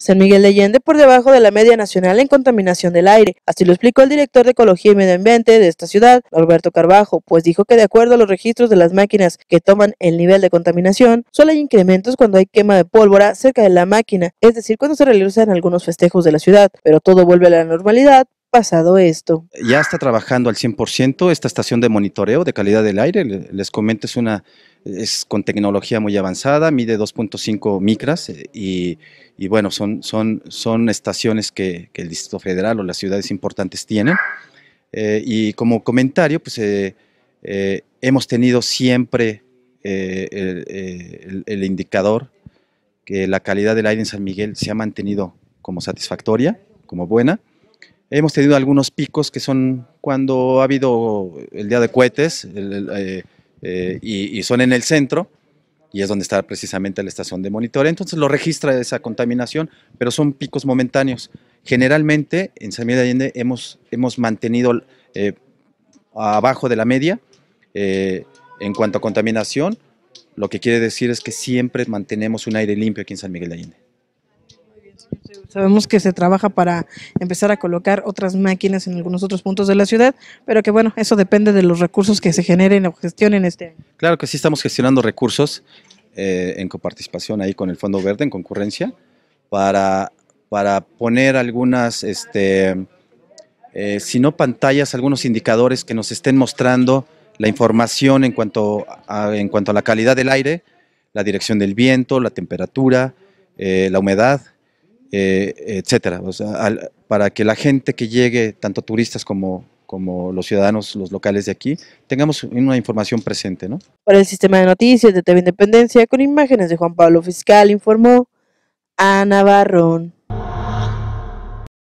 San Miguel leyende Allende por debajo de la media nacional en contaminación del aire. Así lo explicó el director de Ecología y Medio Ambiente de esta ciudad, Alberto Carbajo, pues dijo que de acuerdo a los registros de las máquinas que toman el nivel de contaminación, solo hay incrementos cuando hay quema de pólvora cerca de la máquina, es decir, cuando se realizan algunos festejos de la ciudad, pero todo vuelve a la normalidad pasado esto? Ya está trabajando al 100% esta estación de monitoreo de calidad del aire. Les comento, es, una, es con tecnología muy avanzada, mide 2.5 micras eh, y, bueno, son, son, son estaciones que, el Distrito Federal o las ciudades importantes tienen. Eh, y como comentario, pues eh, hemos tenido siempre el indicador que la calidad del aire en San Miguel se ha mantenido como satisfactoria, como buena, Hemos tenido algunos picos que son cuando ha habido el día de cohetes eh, eh, y, son en el centro y es donde está precisamente la estación de monitoreo. Entonces lo registra esa contaminación, pero son picos momentáneos. Generalmente en San Miguel de Allende hemos, hemos mantenido eh, abajo de la media en cuanto a contaminación, lo que quiere decir es que siempre mantenemos un aire limpio aquí en San Miguel de Allende. Sabemos que se trabaja para empezar a colocar otras máquinas en algunos otros puntos de la ciudad, pero que bueno, eso depende de los recursos que se generen o gestionen este año. Claro que sí estamos gestionando recursos eh, en coparticipación ahí con el Fondo Verde, en concurrencia, para, poner algunas, este, eh, si no pantallas, algunos indicadores que nos estén mostrando la información en cuanto a, en cuanto a la calidad del aire, la dirección del viento, la temperatura, eh, la humedad, eh, etcétera. O sea, para que la gente que llegue, tanto turistas como, como los ciudadanos, los locales de aquí, tengamos una información presente. ¿no? Para el sistema de noticias de TV Independencia, con imágenes de Juan Pablo Fiscal, informó Ana Barrón.